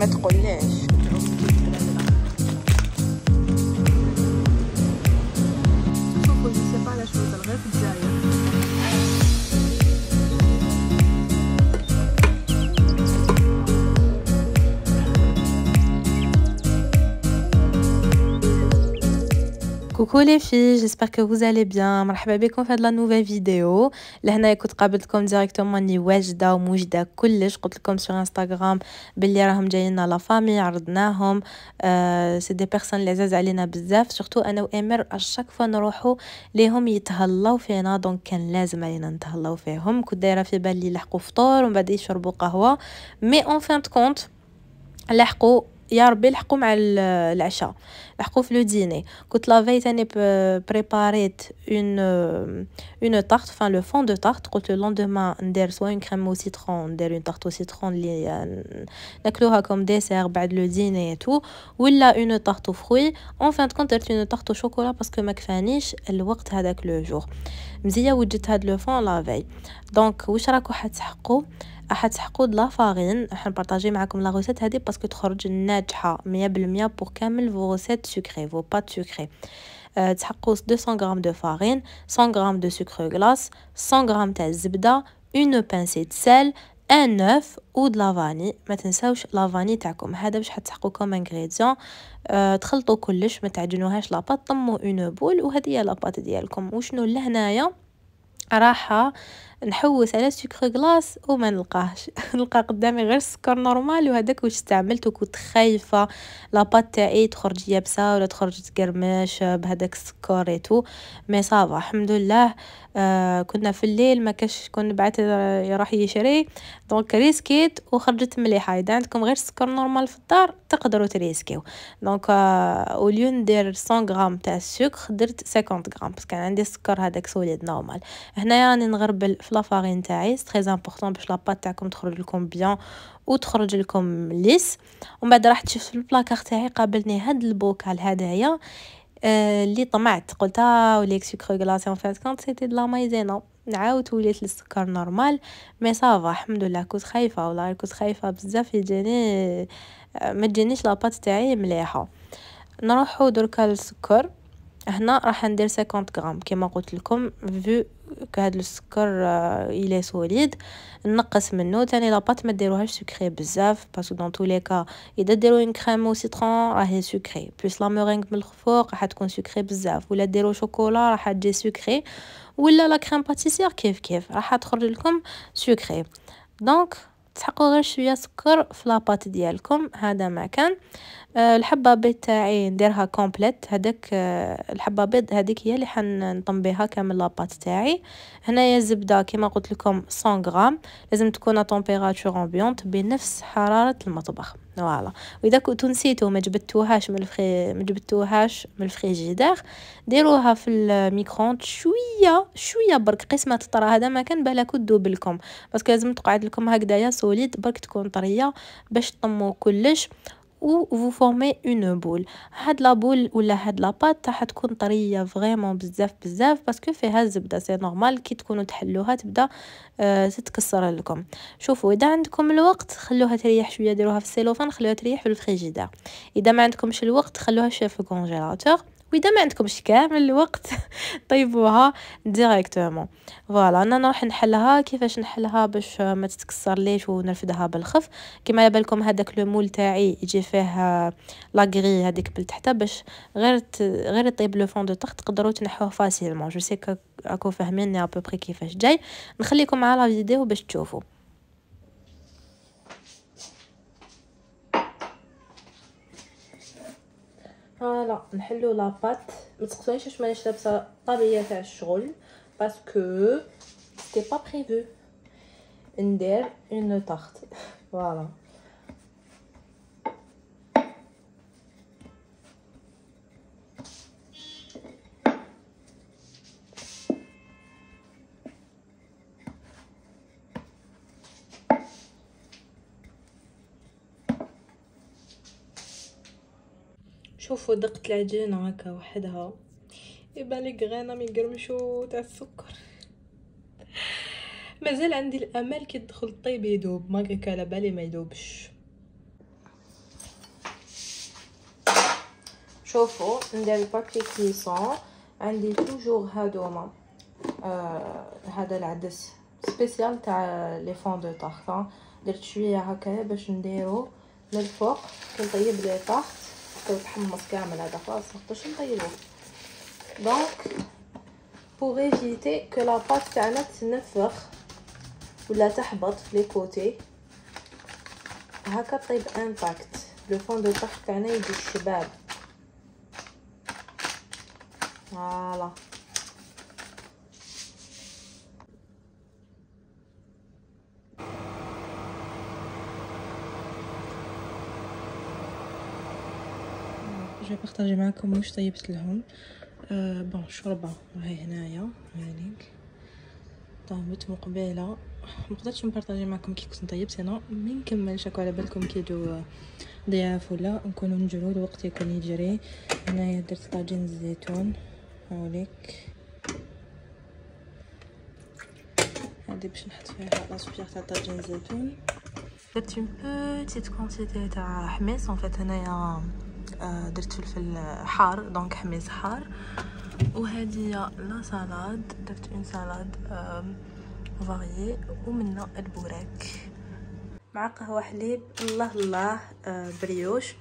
ما تقولهاش كوكو لي في جيسبر كو فوز الي بيان مرحبا بكم في هاد لا نوفيل فيديو لهنا كنت قابلتكم ديريكتومون ني واجده وموجده كلش قلت لكم سوغ انستغرام باللي راهم جايين لا فامي عرضناهم أه سي دي بيرسون لي عزاز علينا بزاف سورتو انا امير اشاك فوا نروحو ليهم يتهلاو فينا دونك كان لازم علينا نتهلاو فيهم كنت دايره في بالي يلحقوا فطور ومن بعد يشربوا قهوه مي اون فان كونت لحقوا يا ربي لحقوا مع العشاء لحقوا في لو ديني كنت لافاي تاني بريباريت اون اون طارت فان لو فون دو طارت قلت لو لوندوما ندير سوا اون كريم او سيترون ندير اون طارت او سيترون لي ناكلوها كوم ديسير بعد لو ديني تو ولا اون طارت او فروي اون فان كونت درت اون طارت او شوكولا باسكو ما كفانيش الوقت هذاك لو جور مزيه وجدت هاد لو فون لافاي دونك واش راكو حتحقوا راح تحقوا لا لافارين راح نبارطاجي معكم لا غوسيت هذه باسكو تخرج ناجحه 100% بور كامل فو غوسيت سكري فو بات سكري تحقوا 200 غرام دو فارين 100 غرام دو سكر غلاس 100 غرام تاع الزبده اون بانسي سيل ان اوف و د لافاني ما تنساوش لافاني تاعكم هذا باش حتسحقوا كوم انغريديون أه تخلطوا كلش ما تعجنوهاش لاباط طموا اون بول وهذه هي لاباط ديالكم وشنو لهنايا راحه نحوس على سكر غلاس وما نلقاهش نلقى قدامي غير السكر نورمال وهذاك واش استعملته كنت خايفه لاباط تاعي تخرج يابسه ولا تخرج تقرمش بهذاك السكر ايتو مي صافا الحمد لله آه كنا في الليل ما كاش شكون بعت يروح يشري دونك ريسكيت وخرجت مليحه اذا عندكم غير سكر نورمال في الدار تقدروا تريسكيو دونك اوليو ندير 100 غرام تاع السكر درت 50 غرام باسكو كان عندي السكر هذاك سوليد نورمال هنايا راني نغربل في في لافارين تاعي تري امبورطون باش لاباط تاعكم تخرج لكم بيان وتخرج لكم ليس ومن بعد راح تشوف في البلاكار تاعي قابلني هاد البوكال هدايا آه، اللي طمعت قلت اه وليك سكر غلاسي اون فات كونت سيتي دو لا مايزينا نعاود وليت للسكر نورمال مي صافا الحمد لله كنت خايفه والله كنت خايفه بزاف يجيني آه، ما تجينيش لاباط تاعي مليحه نروحو دركا للسكر هنا راح ندير 50 غرام كما قلت لكم فيو هاد السكر آه، الى سوليد نقص منه تاني لاباط ما ديروهاش سكري بزاف باسكو دون تو لي كا اذا ديرو ان كريم او سيترون راهي سكري بلس لا مورينغ من الفوق راح تكون سكري بزاف ولا ديرو شوكولا راح تجي سكري ولا لا كريم باتيسير كيف كيف راح تخرج لكم سكري دونك تسحقوا غير شويه سكر في لاباط ديالكم هذا ما كان أه الحبه بيض تاعي نديرها كومبليت هذاك أه الحبه بيض هذيك هي اللي حنطم بها كامل لاباط تاعي هنايا الزبده كما قلت لكم 100 غرام لازم تكون ا طومبيراتور امبيونط بنفس حراره المطبخ فوالا واذا كنتو نسيتو ما جبدتوهاش من الفري ما جبدتوهاش من الفريجيدير ديروها في الميكروند شويه شويه برك قسمه تطرى هذا ما كان بالكو تذوب لكم باسكو لازم تقعد لكم هكذايا سوليد برك تكون طريه باش تطمو كلش فو فورمي اون بول هاد لا بول ولا هاد لا بات تكون طريه فريمون بزاف بزاف باسكو فيها الزبده سي نورمال كي تكونوا تحلوها تبدا أه تتكسر لكم شوفوا اذا عندكم الوقت خلوها تريح شويه ديروها في السيلوفان خلوها تريح في الفريجيدير اذا ما عندكمش الوقت خلوها شويه في الكونجيلاتور واذا ما عندكمش كامل الوقت طيبوها ديريكتومون فوالا انا نروح نحلها كيفاش نحلها باش ما تتكسر ليش ونرفدها بالخف كما على بالكم هذاك لو مول تاعي يجي فيه غري آه، هذيك بالتحت باش غير ت... غير طيب لو فون دو طخ تقدروا تنحوه فاسيلمون جو سي راكو فاهميني ابوبري كيفاش جاي نخليكم مع لا فيديو باش تشوفوا Voilà, on a fait la pâte. Je vais vous montrer si je vais vous montrer la pâte à la maison. Parce que c'était pas prévu. On a fait une tarte. Voilà. شوفوا دقت العجينه هكا وحدها يبان لي من ميقرمشو تاع السكر مازال عندي الامل كي تدخل الطيب يدوب ما كيك على بالي ما يدوبش شوفوا ندير الباكي كيسون عندي توجور هادوما آه هذا العدس سبيسيال تاع لي فون دو طاخ درت شويه هكا باش نديرو للفوق كنطيب لي طاخ تحمص كامل هذا خلاص نقدرش نطيبوه دونك بوغ ايفيتي كو لا تاعنا تنفخ ولا تحبط في لي كوتي هكا طيب امباكت لو فون دو طاخ تاعنا يجي الشباب فوالا جاي بارطاجي معكم واش طيبت لهم آه بون شوربه هاي هنايا هانيك طابت مقبله مقدرتش نبارطاجي معكم كي كنت نطيب سينو ما نكملش هكا على بالكم كي يجو أه، ضياف ولا نكونوا نجرو الوقت يكون يجري هنايا درت طاجين الزيتون هاوليك هادي باش نحط فيها لاصوبيغ تاع طاجين الزيتون درت اون بوتيت كونتيتي تاع حميص اون فيت هنايا آه، درت فلفل حار دونك حميز حار وهذه لا سالاد درت اون سالاد فاريي ومنها البوراك مع قهوه حليب الله الله آه، بريوش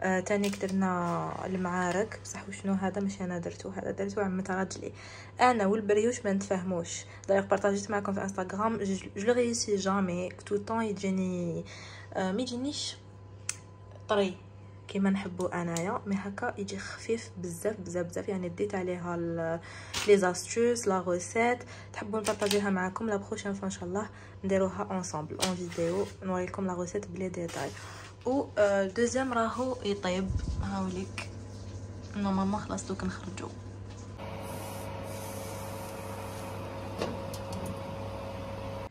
آه، تاني درنا المعارك بصح وشنو هذا ماشي انا درتو هذا درتو عمت راجلي انا والبريوش ما نتفاهموش دايوغ بارطاجيت معكم في انستغرام جو ريسي جامي تو طون يجيني ما يجينيش طري كيما نحبو انايا مي هكا يجي خفيف بزاف بزاف بزاف يعني ديت عليها لي زاستوس لا غوسيت تحبوا نبارطاجيها معكم لا بروشين فوا ان شاء الله نديروها اونصومبل اون فيديو نوريكم لا غوسيت بلي ديتاي و دوزيام آه، راهو يطيب هاوليك نورمالمون خلاص دوك نخرجو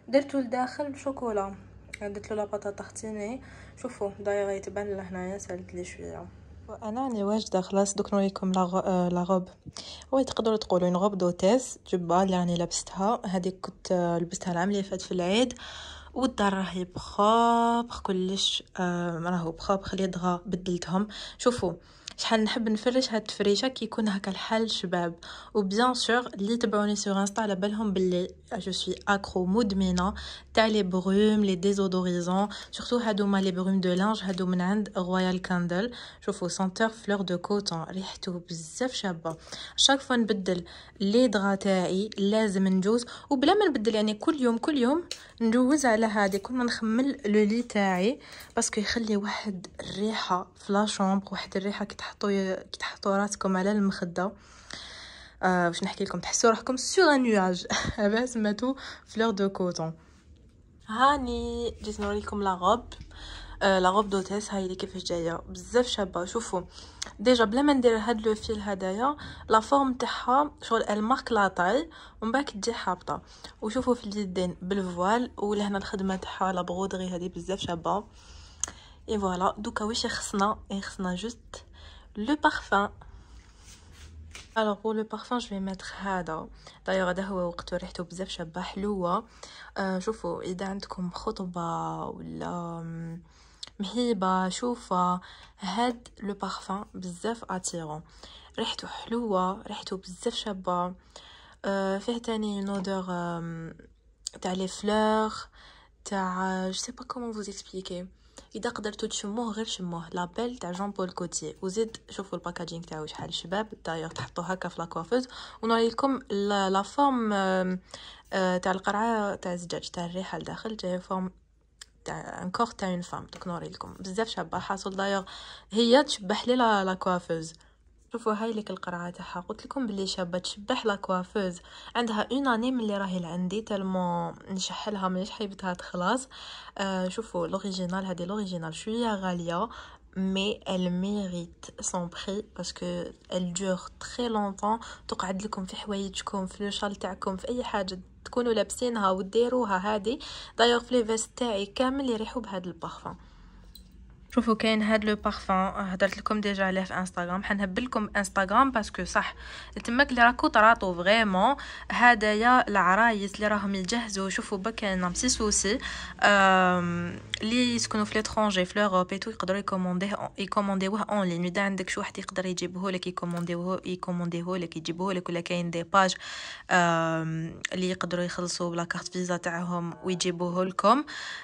درتو لداخل شوكولا درت له لا بطاطا اختيني شوفوا دايره يتبان لهنايا سالت لي شويه وانا راني واجده خلاص دوك نوريكم لا روب آه، وي تقدروا تقولوا ان غوب دوتيس جبه اللي راني لابستها هذيك كنت آه، لبستها العام اللي فات في العيد والدار راهي بخابخ كلش آه، راهو بخابخ دغا بدلتهم شوفوا شحال نحب نفرش هاد التفريشه كي يكون هكا الحال شباب وبيان سور اللي تبعوني سوغ انستا على بالهم بلي جو سوي اكرو مدمنه تاع لي بروم لي ديزودوريزون سورتو هادوما لي بروم دو لانج هادو من عند رويال كاندل شوفو سونتور فلور دو كوتون ريحتو بزاف شابه شاك فوا نبدل لي دغا تاعي لازم نجوز وبلا ما نبدل يعني كل يوم كل يوم ندوز على هادي كل ما نخمل لو لي تاعي باسكو يخلي واحد الريحه في لا شومبر واحد الريحه كي تحطوا كي تحطوا راسكم على المخده آه باش نحكي لكم تحسوا روحكم سور ان نواج هذا سماتو فلور دو كوتون هاني جيت نوريكم لا روب آه، لا غوب دوتيس هاي اللي كيفاش جايه بزاف شابه شوفوا ديجا بلا ما ندير هاد لو فيل هدايا لا فورم تاعها شغل المارك لا طاي ومن بعد تجي حابطه وشوفوا في اليدين بالفوال ولهنا الخدمه تاعها لا برودري هذه بزاف شابه اي فوالا دوكا واش خصنا إيه، خصنا جوست لو بارفان الوغ بور لو بارفان جو في ميتر هذا دايوغ هذا هو وقتو ريحته بزاف شابه حلوه آه، شوفوا اذا عندكم خطبه ولا مهيبه شوفه هاد لو بارفان بزاف اتيرون ريحته حلوه ريحته بزاف شابه فيه تاني نودور تاع لي فلوغ تاع جو سي با كومون فوز اكسبليكي اذا قدرتو تشموه غير شموه لابيل تاع جون بول كوتي وزيد شوفوا الباكاجينغ تاعو شحال شباب دايوغ تحطو هكا في لاكوافوز ونوريكم لا فورم تاع القرعه تاع الزجاج تاع الريحه لداخل جايه فورم تاع كور تاع اون فام دوك نوري لكم بزاف شابه حاصل دايوغ هي تشبح لي لا كوافوز شوفوا هاي ليك القرعه تاعها قلت لكم بلي شابه تشبح لا كوافوز عندها اون اني اللي راهي لعندي تالمو نشحلها مليش حيبتها تخلص آه شوفوا لوريجينال هذه لوريجينال شويه غاليه مي ال ميريت سون بري باسكو ال دور تري لونتون تقعد لكم في حوايجكم في لو شال تاعكم في اي حاجه تكونوا لابسينها وديروها هذه دايوغ في لي فيست تاعي كامل يريحوا بهذا البارفان شوفوا كاين هاد لو بارفان هضرت لكم ديجا عليه في انستغرام حنهبلكم انستغرام باسكو صح تماك اللي راكو طراطو فريمون هدايا العرايس اللي راهم يجهزوا شوفوا بكاين مسي سوسي اللي يسكنوا في لترونجي في لوروب اي تو يقدروا يكومونديه يكومونديوه اون لين اذا عندك شي واحد يقدر يجيبه لك يكومونديوه يكومونديه لك يجيبوه لك ولا كاين دي باج اللي يقدروا يخلصوا بلا كارت فيزا تاعهم ويجيبوه لكم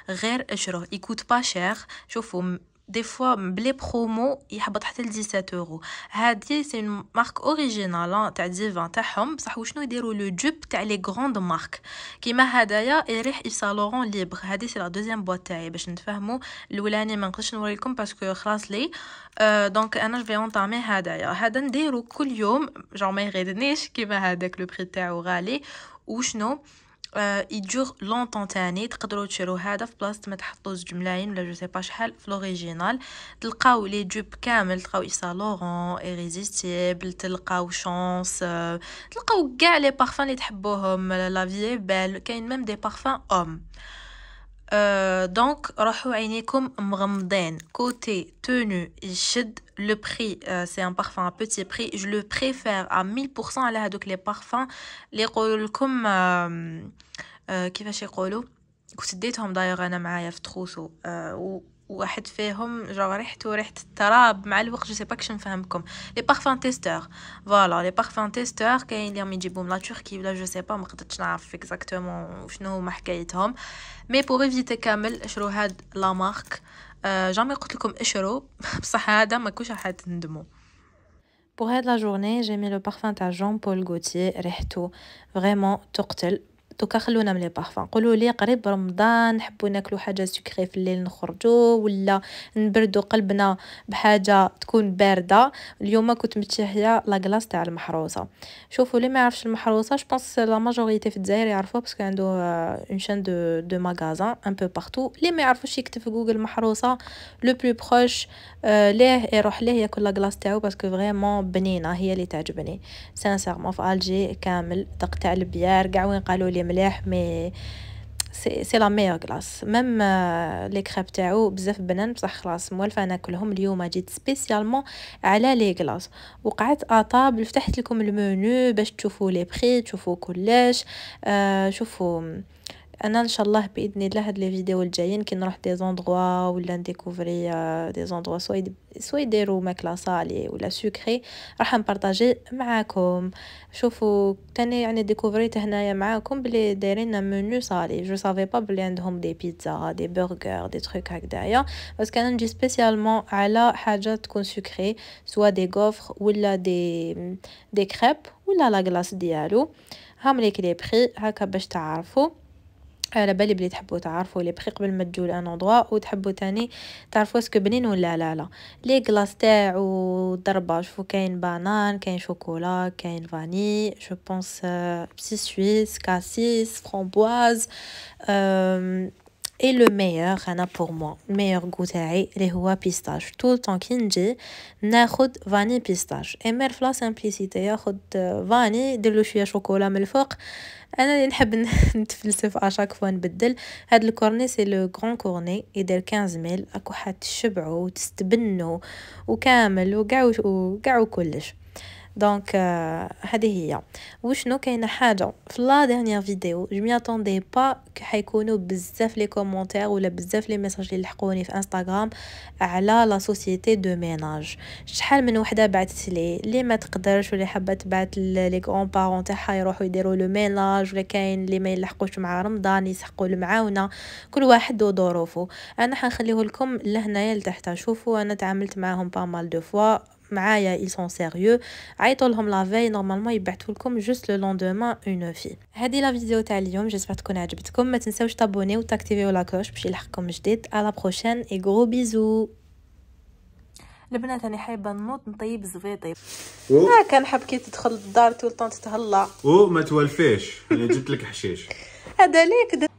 غير اشروه يكوت با شير شوفوا دي فوا بلي برومو يهبط حتى ل 17 اورو هادي سي مارك اوريجينال تاع ديفان تاعهم بصح وشنو يديروا لو جوب تاع لي غروند مارك كيما هدايا يريح ايف سالورون ليبر هادي سي لا دوزيام بواط تاعي باش نتفاهموا الاولاني ما نقدرش نوريلكم باسكو خلاص لي دونك انا جو في اونطامي هدايا هذا نديرو كل يوم جون ما يغيرنيش كيما هذاك لو بري تاعو غالي وشنو آه يدور لونطون تاني تقدروا تشرو هذا في بلاصه ما تحطوا زوج ملايين ولا جو سي با شحال في لوريجينال تلقاو لي جوب كامل تلقاو سالورون لورون ريزيستيبل تلقاو شونس آه، تلقاو كاع لي بارفان اللي تحبوهم لا فيي بيل كاين ميم دي بارفان اوم Euh, donc, côté tenue, le prix, euh, c'est un parfum à petit prix. Je le préfère à 1000% à l'aide les parfums. Les rôles euh, comme. Qui va chez Rolo Écoutez, détendez d'ailleurs un amaïef trousseau. واحد فيهم جو ريحته ريحه التراب مع الوقت جو سي با نفهمكم لي بارفان تيستور فوالا لي بارفان تيستور كاين اللي يجيبوهم لا تركي ولا جو سي با ما قدرتش نعرف اكزاكتومون شنو هما حكايتهم مي بوغ ايفيتي كامل شرو هاد لا مارك آه، جامي قلت لكم اشرو بصح هذا ما كوش راح تندموا Pour la journée, j'ai mis le parfum à Jean-Paul Gaultier, Rehto. Vraiment, toqtel. دوكا خلونا من لي بارفان قولوا لي قريب رمضان نحبوا ناكلوا حاجه سكري في الليل نخرجوا ولا نبردوا قلبنا بحاجه تكون بارده اليوم كنت متشهيه لا غلاص تاع المحروسه شوفوا لي ما يعرفش المحروسه جو بونس لا ماجوريتي في الجزائر يعرفوها باسكو عنده اون شين دو دو ماغازان ان بو بارتو لي ما يعرفوش يكتب في جوجل محروسه لو بلو بروش ليه يروح ليه ياكل لا غلاص تاعو باسكو فريمون بنينه هي اللي تعجبني سانسيرمون في الجي كامل دق تاع البيار كاع وين قالوا لي مليح مي سي سي لا ميور كلاص ميم آه، لي كريب تاعو بزاف بنان بصح خلاص موالفه ناكلهم اليوم جيت سبيسيالمون على لي كلاص وقعدت اطابل فتحت لكم المنيو باش تشوفوا لي بري تشوفوا كلش آه شوفوا انا ان شاء الله باذن الله هاد لي فيديو الجايين كي نروح دي زوندوا ولا نديكوفري آه، دي زوندوا سوا سوا يديروا ماكله صالي ولا سكري راح نبارطاجي معاكم شوفوا تاني يعني ديكوفريت هنايا معاكم بلي دايرين منو صالي جو سافي با بلي عندهم دي بيتزا دي برجر دي تروك هكدايا باسكو انا نجي سبيسيالمون على حاجه تكون سكري سوا دي غوفر ولا دي دي كريب ولا لا كلاص ديالو هامليك لي بري هكا باش تعرفوا على بالي بلي تحبوا تعرفوا لي بخي قبل ما تجوا لان اندوا وتحبوا تاني تعرفوا اسكو بنين ولا لا لا لي كلاص تاعو ضربه شوفوا كاين بانان كاين شوكولا كاين فاني جو بونس بسي آه، سويس كاسيس فرامبواز اي لو ميور انا بور موا الميور غو تاعي اللي هو بيستاش طول طون كي نجي ناخد فاني بيستاش اما في لا سامبليسيتي ياخد فاني دير له شويه شوكولا من الفوق انا اللي نحب نتفلسف اشاك فوا نبدل هاد الكورني سي لو غران كورني يدير ميل اكو حد تشبعو وتستبنو وكامل وكاع وكاع كلش دونك euh, هذه هي وشنو كاينه حاجه في لا ديرنيير فيديو جو مي اتوندي با حيكونوا بزاف لي كومونتير ولا بزاف لي ميساج اللي لحقوني في انستغرام على لا سوسيتي دو ميناج شحال من وحده بعثت لي اللي ما تقدرش ولا حابه تبعث لي كون بارون تاعها يروحوا يديروا لو ميناج ولا كاين اللي ما يلحقوش مع رمضان يسحقوا المعاونه كل واحد وظروفه انا حنخليه لكم لهنايا لتحت شوفوا انا تعاملت معاهم با مال دو فوا معايا ils sont sérieux عيطوا لهم لا في نورمالمون يبعثوا لكم جوست لو لوندومان اون في هذه لا فيديو تاع اليوم جيسبر تكون عجبتكم ما تنساوش تابونيو وتاكتيفيو لا كلوش باش يلحقكم جديد على بروشين اي غرو بيزو البنات انا حابه نوض نطيب زبيطي هاكا نحب كي تدخل للدار طول طون تتهلا او ما توالفيش انا جبت لك حشيش هذا ليك